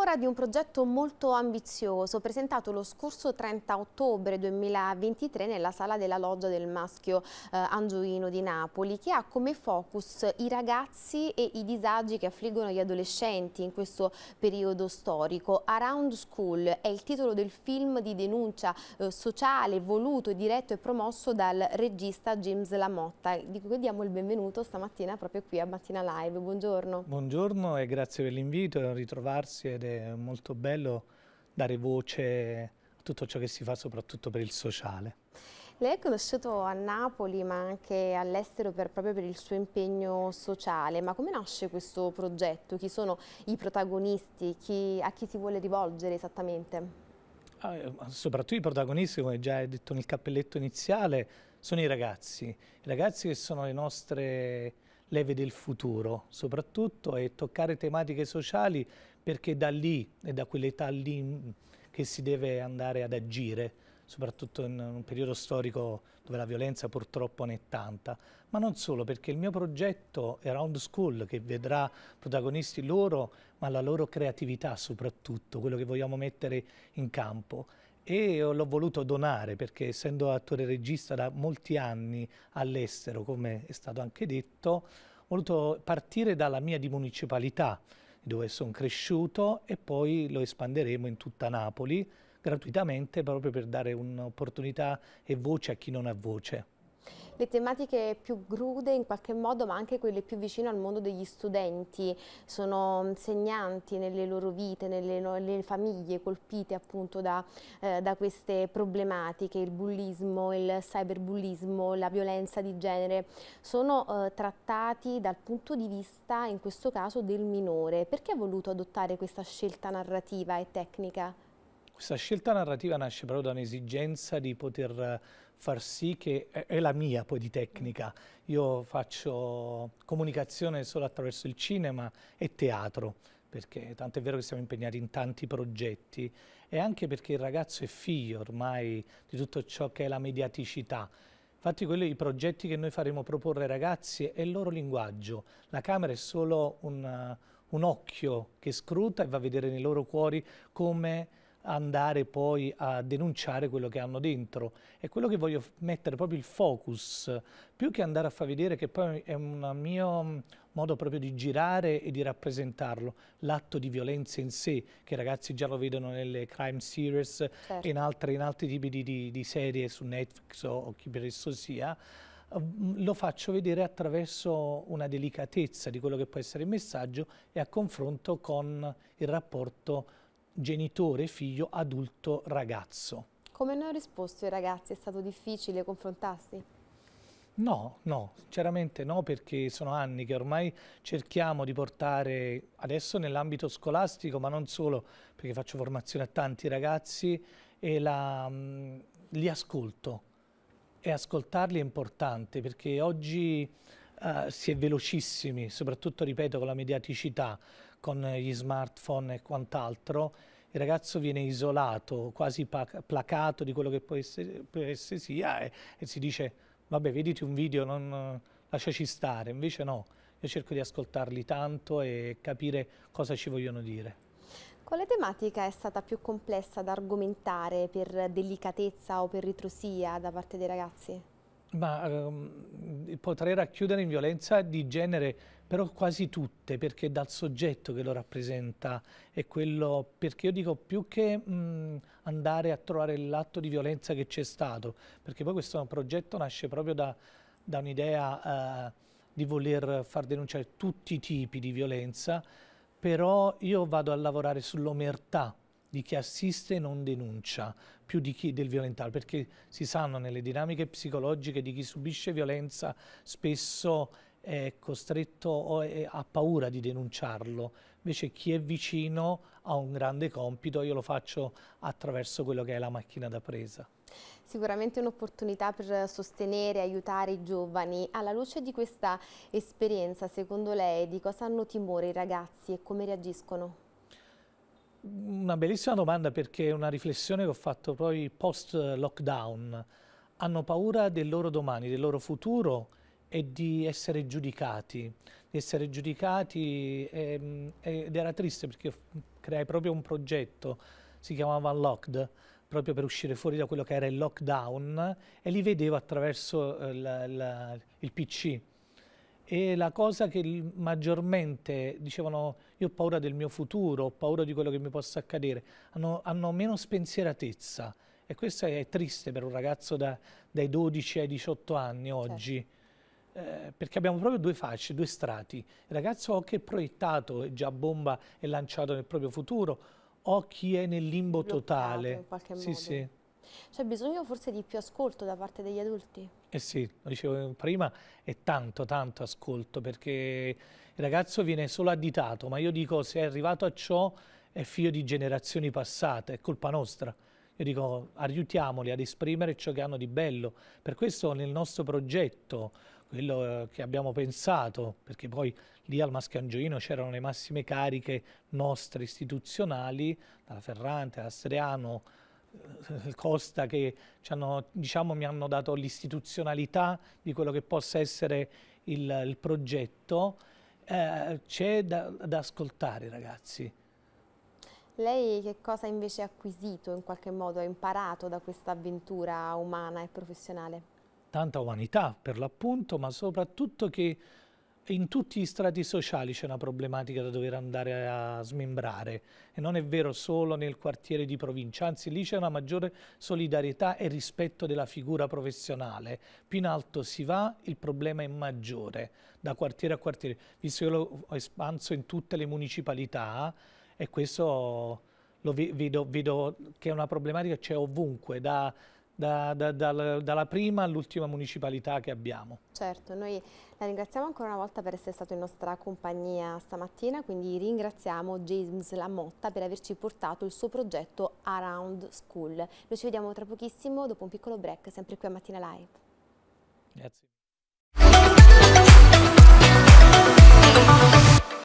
ora di un progetto molto ambizioso presentato lo scorso 30 ottobre 2023 nella sala della loggia del maschio eh, Angioino di Napoli che ha come focus i ragazzi e i disagi che affliggono gli adolescenti in questo periodo storico. Around School è il titolo del film di denuncia eh, sociale voluto, diretto e promosso dal regista James Lamotta di cui diamo il benvenuto stamattina proprio qui a Mattina Live. Buongiorno. Buongiorno e grazie per l'invito, ritrovarsi ed è molto bello dare voce a tutto ciò che si fa soprattutto per il sociale. Lei è conosciuto a Napoli ma anche all'estero proprio per il suo impegno sociale, ma come nasce questo progetto? Chi sono i protagonisti? Chi, a chi si vuole rivolgere esattamente? Ah, eh, soprattutto i protagonisti, come già detto nel cappelletto iniziale, sono i ragazzi. I ragazzi che sono le nostre leve del futuro, soprattutto e toccare tematiche sociali perché da lì e da quell'età lì mm, che si deve andare ad agire, soprattutto in un periodo storico dove la violenza purtroppo ne è tanta, ma non solo, perché il mio progetto è Round School, che vedrà protagonisti loro, ma la loro creatività soprattutto, quello che vogliamo mettere in campo. E l'ho voluto donare perché essendo attore regista da molti anni all'estero, come è stato anche detto, ho voluto partire dalla mia di municipalità, dove sono cresciuto e poi lo espanderemo in tutta Napoli gratuitamente proprio per dare un'opportunità e voce a chi non ha voce. Le tematiche più grude in qualche modo, ma anche quelle più vicine al mondo degli studenti, sono insegnanti mm, nelle loro vite, nelle, nelle famiglie colpite appunto da, eh, da, queste problematiche, il bullismo, il cyberbullismo, la violenza di genere, sono eh, trattati dal punto di vista, in questo caso, del minore. Perché ha voluto adottare questa scelta narrativa e tecnica? Questa scelta narrativa nasce però da un'esigenza di poter far sì che, è la mia poi di tecnica, io faccio comunicazione solo attraverso il cinema e teatro, perché tanto è vero che siamo impegnati in tanti progetti e anche perché il ragazzo è figlio ormai di tutto ciò che è la mediaticità. Infatti quelli, i progetti che noi faremo proporre ai ragazzi è il loro linguaggio, la camera è solo un, un occhio che scruta e va a vedere nei loro cuori come andare poi a denunciare quello che hanno dentro. È quello che voglio mettere proprio il focus, più che andare a far vedere che poi è un mio modo proprio di girare e di rappresentarlo, l'atto di violenza in sé, che i ragazzi già lo vedono nelle crime series certo. e in, certo. altre, in, altri tipi di, di, di, serie su Netflix o, o chi per esso sia, mm, lo faccio vedere attraverso una delicatezza di quello che può essere il messaggio e a confronto con il rapporto genitore, figlio, adulto, ragazzo. Come hanno risposto i ragazzi? È stato difficile confrontarsi? No, no, sinceramente no, perché sono anni che ormai cerchiamo di portare, adesso nell'ambito scolastico, ma non solo, perché faccio formazione a tanti ragazzi e la, mm, li ascolto. E ascoltarli è importante, perché oggi Uh, si è velocissimi, soprattutto ripeto con la mediaticità, con gli smartphone e quant'altro, il ragazzo viene isolato, quasi placato di quello che può essere, può essere sia e, e, si dice vabbè vediti un video, non, lasciaci stare, invece no, io cerco di ascoltarli tanto e capire cosa ci vogliono dire. Quale tematica è stata più complessa da argomentare per delicatezza o per ritrosia da parte dei ragazzi? Ma um, potrei racchiudere in violenza di genere però quasi tutte, perché dal soggetto che lo rappresenta è quello, perché io dico più che mh, andare a trovare l'atto di violenza che c'è stato, perché poi questo progetto nasce proprio da, da un'idea eh, di voler far denunciare tutti i tipi di violenza, però io vado a lavorare sull'omertà di chi assiste e non denuncia, più di chi del violentato, perché si sanno nelle dinamiche psicologiche di chi subisce violenza spesso è costretto o è, ha paura di denunciarlo, invece chi è vicino ha un grande compito, io lo faccio attraverso quello che è la macchina da presa. Sicuramente un'opportunità per sostenere e aiutare i giovani. Alla luce di questa esperienza, secondo lei, di cosa hanno timore i ragazzi e come reagiscono? Una bellissima domanda perché è una riflessione che ho fatto poi post lockdown. Hanno paura del loro domani, del loro futuro e di essere giudicati, di essere giudicati e, ehm, ed era triste perché creai proprio un progetto, si chiamava Locked, proprio per uscire fuori da quello che era il lockdown e li vedevo attraverso eh, la, il PC. E la cosa che maggiormente dicevano io ho paura del mio futuro, ho paura di quello che mi possa accadere, hanno, hanno meno spensieratezza e questo è triste per un ragazzo da, dai 12 ai 18 anni certo. oggi. Certo. Eh, perché abbiamo proprio due facce, due strati. Il ragazzo o che è proiettato, è già bomba e lanciato nel proprio futuro, o chi è nel limbo Bloccato, totale. Sì, sì. C'è bisogno forse di più ascolto da parte degli adulti. Eh sì, lo dicevo prima, è tanto, tanto ascolto, perché il ragazzo viene solo additato, ma io dico se è arrivato a ciò è figlio di generazioni passate, è colpa nostra. Io dico aiutiamoli ad esprimere ciò che hanno di bello. Per questo nel nostro progetto quello eh, che abbiamo pensato, perché poi lì al Angioino c'erano le massime cariche nostre istituzionali, dalla Ferrante, Astriano, eh, Costa, che hanno, diciamo, mi hanno dato l'istituzionalità di quello che possa essere il, il progetto. Eh, c'è da, da ascoltare ragazzi. Lei che cosa invece ha acquisito in qualche modo, ha imparato da questa avventura umana e professionale? tanta umanità per l'appunto, ma soprattutto che in tutti gli strati sociali c'è una problematica da dover andare a smembrare e non è vero solo nel quartiere di provincia, anzi lì c'è una maggiore solidarietà e rispetto della figura professionale. Più in alto si va, il problema è maggiore da quartiere a quartiere, visto che lo espanso in tutte le municipalità e questo lo vedo, vedo che è una problematica che c'è ovunque, da da, da, da, dalla prima all'ultima municipalità che abbiamo. Certo, noi la ringraziamo ancora una volta per essere stato in nostra compagnia stamattina, quindi ringraziamo James Lamotta per averci portato il suo progetto Around School. Noi ci vediamo tra pochissimo dopo un piccolo break, sempre qui a Mattina Live. Grazie.